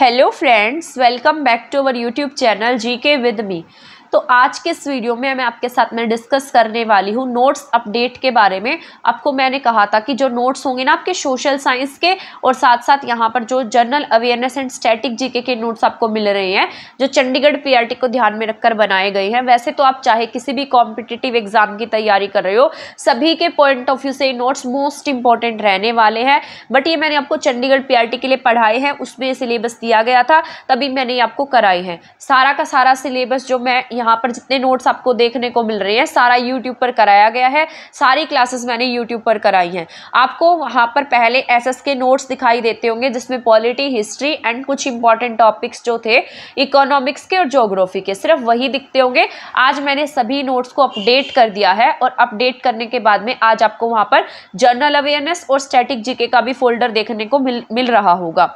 hello friends welcome back to our youtube channel gk with me तो आज के इस वीडियो में मैं आपके साथ में डिस्कस करने वाली हूँ नोट्स अपडेट के बारे में आपको मैंने कहा था कि जो नोट्स होंगे ना आपके सोशल साइंस के और साथ साथ यहाँ पर जो general awareness and static GK के नोट्स आपको मिल रहे हैं जो चंडीगढ़ पी e को ध्यान में रखकर बनाए गए हैं वैसे तो आप चाहे किसी भी कॉम्पिटिटिव एग्जाम की तैयारी कर रहे हो सभी के पॉइंट ऑफ व्यू से नोट्स मोस्ट इंपॉर्टेंट रहने वाले हैं बट ये मैंने आपको चंडीगढ़ पी e के लिए पढ़ाए हैं उसमें सिलेबस दिया गया था तभी मैंने आपको कराए हैं सारा का सारा सिलेबस जो मैं यहाँ पर जितने नोट्स आपको देखने को मिल रहे हैं सारा यूट्यूब पर कराया गया है सारी क्लासेस मैंने यूट्यूब पर कराई हैं आपको वहाँ पर पहले एस के नोट्स दिखाई देते होंगे जिसमें पॉलिटी हिस्ट्री एंड कुछ इंपॉर्टेंट टॉपिक्स जो थे इकोनॉमिक्स के और जोग्राफी के सिर्फ वही दिखते होंगे आज मैंने सभी नोट्स को अपडेट कर दिया है और अपडेट करने के बाद में आज आपको वहाँ पर जनरल अवेयरनेस और स्टैटिक जीके का भी फोल्डर देखने को मिल मिल रहा होगा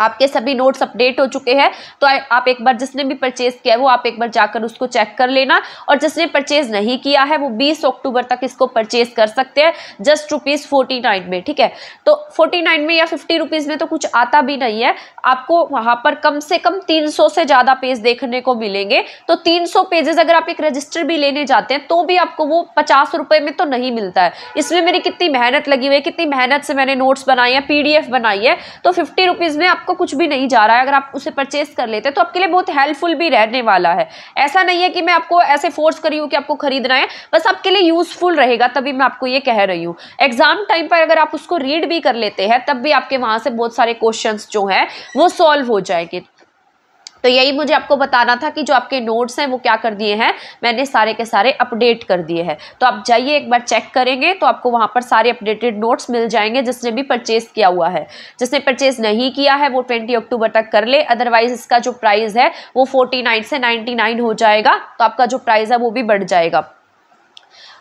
आपके सभी नोट्स अपडेट हो चुके हैं तो आ, आप एक बार जिसने भी परचेज किया है वो आप एक बार जाकर उसको चेक कर लेना और जिसने परचेज नहीं किया है वो 20 अक्टूबर तक इसको परचेज कर सकते हैं जस्ट रुपीज़ फोर्टी नाइन में ठीक है तो फोर्टी नाइन में या फिफ्टी रुपीज़ में तो कुछ आता भी नहीं है आपको वहाँ पर कम से कम तीन से ज़्यादा पेज देखने को मिलेंगे तो तीन पेजेस अगर आप एक रजिस्टर भी लेने जाते हैं तो भी आपको वो पचास रुपये में तो नहीं मिलता है इसमें मेरी कितनी मेहनत लगी हुई है कितनी मेहनत से मैंने नोट्स बनाए हैं पी बनाई है तो फिफ्टी रुपीज़ में आप आपको कुछ भी नहीं जा रहा है अगर आप उसे परचेस कर लेते हैं तो आपके लिए बहुत हेल्पफुल भी रहने वाला है ऐसा नहीं है कि मैं आपको ऐसे फोर्स करी हूँ कि आपको खरीदना है बस आपके लिए यूज़फुल रहेगा तभी मैं आपको ये कह रही हूँ एग्ज़ाम टाइम पर अगर आप उसको रीड भी कर लेते हैं तब भी आपके वहाँ से बहुत सारे क्वेश्चन जो हैं वो सॉल्व हो जाएंगे तो यही मुझे आपको बताना था कि जो आपके नोट्स हैं वो क्या कर दिए हैं मैंने सारे के सारे अपडेट कर दिए हैं तो आप जाइए एक बार चेक करेंगे तो आपको वहाँ पर सारे अपडेटेड नोट्स मिल जाएंगे जिसने भी परचेज़ किया हुआ है जिसने परचेज़ नहीं किया है वो ट्वेंटी अक्टूबर तक कर ले अदरवाइज़ इसका जो प्राइस है वो फोर्टी से नाइन्टी हो जाएगा तो आपका जो प्राइस है वो भी बढ़ जाएगा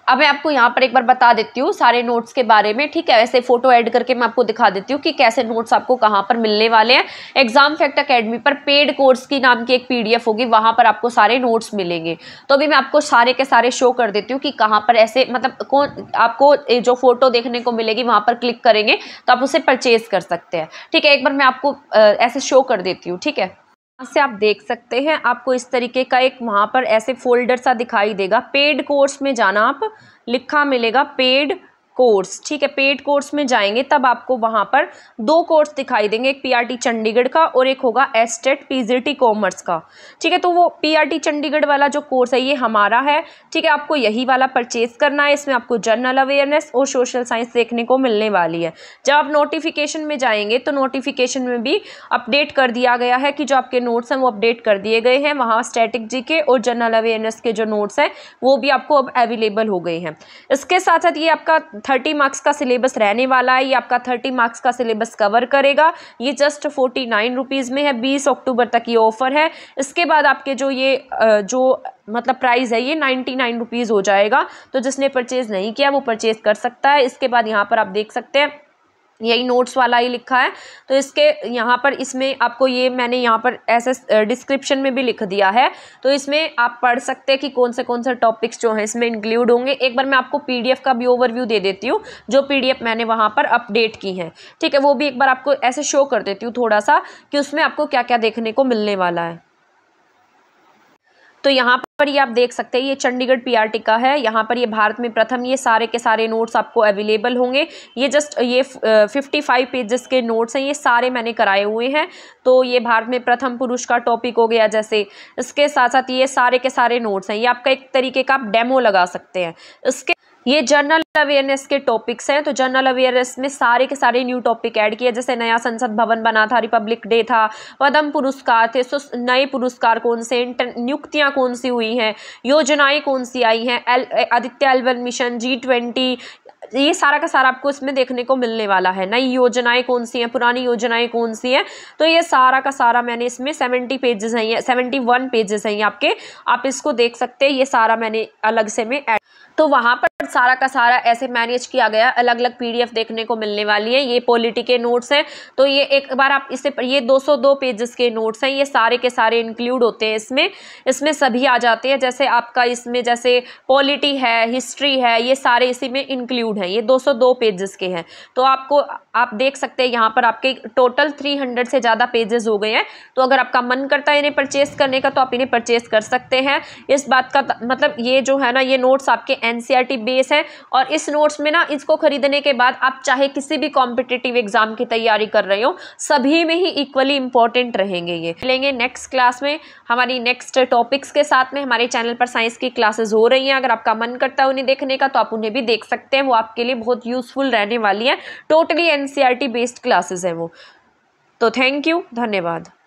अब मैं आपको यहाँ पर एक बार बता देती हूँ सारे नोट्स के बारे में ठीक है वैसे फोटो ऐड करके मैं आपको दिखा देती हूँ कि कैसे नोट्स आपको कहाँ पर मिलने वाले हैं एग्जाम फैक्ट अकेडमी पर पेड कोर्स की नाम की एक पीडीएफ होगी वहाँ पर आपको सारे नोट्स मिलेंगे तो अभी मैं आपको सारे के सारे शो कर देती हूँ कि कहाँ पर ऐसे मतलब कौन आपको जो फोटो देखने को मिलेगी वहाँ पर क्लिक करेंगे तो आप उसे परचेज कर सकते हैं ठीक है एक बार मैं आपको ऐसे शो कर देती हूँ ठीक है से आप देख सकते हैं आपको इस तरीके का एक वहाँ पर ऐसे फोल्डर सा दिखाई देगा पेड कोर्स में जाना आप लिखा मिलेगा पेड कोर्स ठीक है पेड कोर्स में जाएंगे तब आपको वहाँ पर दो कोर्स दिखाई देंगे एक पीआरटी चंडीगढ़ का और एक होगा एस्टेट पीजीटी कॉमर्स का ठीक है तो वो पीआरटी चंडीगढ़ वाला जो कोर्स है ये हमारा है ठीक है आपको यही वाला परचेज करना है इसमें आपको जनरल अवेयरनेस और सोशल साइंस देखने को मिलने वाली है जब आप नोटिफिकेशन में जाएंगे तो नोटिफिकेशन में भी अपडेट कर दिया गया है कि जो आपके नोट्स हैं वो अपडेट कर दिए गए हैं वहाँ स्टेटिक जी e के और जनरल अवेयरनेस के जो नोट्स हैं वो भी आपको अब अवेलेबल हो गए हैं इसके साथ साथ ये आपका थर्टी मार्क्स का सिलेबस रहने वाला है ये आपका थर्टी मार्क्स का सिलेबस कवर करेगा ये जस्ट फोर्टी नाइन रुपीज़ में है बीस अक्टूबर तक ये ऑफ़र है इसके बाद आपके जो ये जो मतलब प्राइस है ये नाइन्टी नाइन रुपीज़ हो जाएगा तो जिसने परचेज़ नहीं किया वो परचेज़ कर सकता है इसके बाद यहाँ पर आप देख सकते हैं यही नोट्स वाला ही लिखा है तो इसके यहाँ पर इसमें आपको ये मैंने यहाँ पर ऐसे डिस्क्रिप्शन में भी लिख दिया है तो इसमें आप पढ़ सकते हैं कि कौन से कौन से टॉपिक्स जो हैं इसमें इंक्लूड होंगे एक बार मैं आपको पीडीएफ का भी ओवरव्यू दे देती हूँ जो पीडीएफ मैंने वहाँ पर अपडेट की है ठीक है वो भी एक बार आपको ऐसे शो कर देती हूँ थोड़ा सा कि उसमें आपको क्या क्या देखने को मिलने वाला है तो यहाँ पर ये आप देख सकते हैं ये चंडीगढ़ पीआरटी का है यहाँ पर ये भारत में प्रथम ये सारे के सारे नोट्स आपको अवेलेबल होंगे ये जस्ट ये फिफ्टी फाइव पेजेस के नोट्स हैं ये सारे मैंने कराए हुए हैं तो ये भारत में प्रथम पुरुष का टॉपिक हो गया जैसे इसके साथ साथ ये सारे के सारे नोट्स हैं ये आपका एक तरीके का आप डेमो लगा सकते हैं इसके ये जनरल अवेयरनेस के टॉपिक्स हैं तो जनरल अवेयरनेस में सारे के सारे न्यू टॉपिक ऐड किए जैसे नया संसद भवन बना था रिपब्लिक डे था पदम पुरस्कार थे सो नए पुरस्कार कौन से नियुक्तियाँ कौन सी हुई हैं योजनाएं कौन सी आई हैं L Aditya L one mission G twenty ये सारा का सारा आपको इसमें देखने को मिलने वाला है नई योजनाएं कौन सी हैं पुरानी योजनाएं कौन सी हैं तो ये सारा का सारा मैंने इसमें सेवेंटी पेजेस हैं सेवेंटी वन पेजेस हैं आपके आप इसको देख सकते हैं ये सारा मैंने अलग से में ऐड तो वहाँ पर सारा का सारा ऐसे मैनेज किया गया अलग अलग पीडीएफ देखने को मिलने वाली है ये पॉलिटी के नोट्स हैं तो ये एक बार आप इसे ये 202 पेजेस के नोट्स हैं ये सारे के सारे इंक्लूड होते हैं इसमें इसमें सभी आ जाते हैं जैसे आपका इसमें जैसे पॉलिटी है हिस्ट्री है ये सारे इसी में इंक्लूड हैं ये 202 पेजेस के हैं तो आपको आप देख सकते हैं यहाँ पर आपके टोटल थ्री से ज़्यादा पेजेस हो गए हैं तो अगर आपका मन करता है इन्हें परचेस करने का तो आप इन्हें परचेस कर सकते हैं इस बात का मतलब ये जो है ना ये नोट्स आपके एनसीईआरटी बेस है और इस नोट्स में ना इसको खरीदने के बाद आप चाहे किसी भी कॉम्पिटेटिव एग्जाम की तैयारी कर रहे हो सभी में ही इक्वली इंपॉर्टेंट रहेंगे ये मिलेंगे नेक्स्ट क्लास में हमारी नेक्स्ट टॉपिक्स के साथ में हमारे चैनल पर साइंस की क्लासेज हो रही हैं अगर आपका मन करता है उन्हें देखने का तो आप उन्हें भी देख सकते हैं वो आपके लिए बहुत यूजफुल रहने वाली है टोटली एनसीआरटी बेस्ड क्लासेज हैं वो तो थैंक यू धन्यवाद